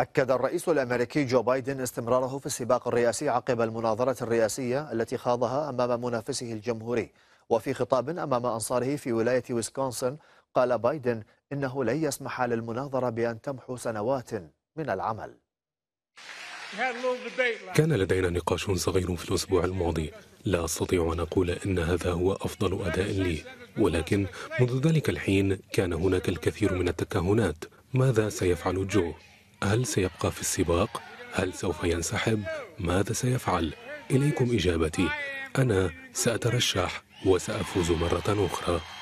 أكد الرئيس الأمريكي جو بايدن استمراره في السباق الرئاسي عقب المناظرة الرئاسية التي خاضها أمام منافسه الجمهوري وفي خطاب أمام أنصاره في ولاية ويسكونسن قال بايدن إنه لن يسمح للمناظرة بأن تمحو سنوات من العمل كان لدينا نقاش صغير في الأسبوع الماضي لا أستطيع أن أقول أن هذا هو أفضل أداء لي ولكن منذ ذلك الحين كان هناك الكثير من التكهنات ماذا سيفعل جو؟ هل سيبقى في السباق؟ هل سوف ينسحب؟ ماذا سيفعل؟ إليكم إجابتي أنا سأترشح وسأفوز مرة أخرى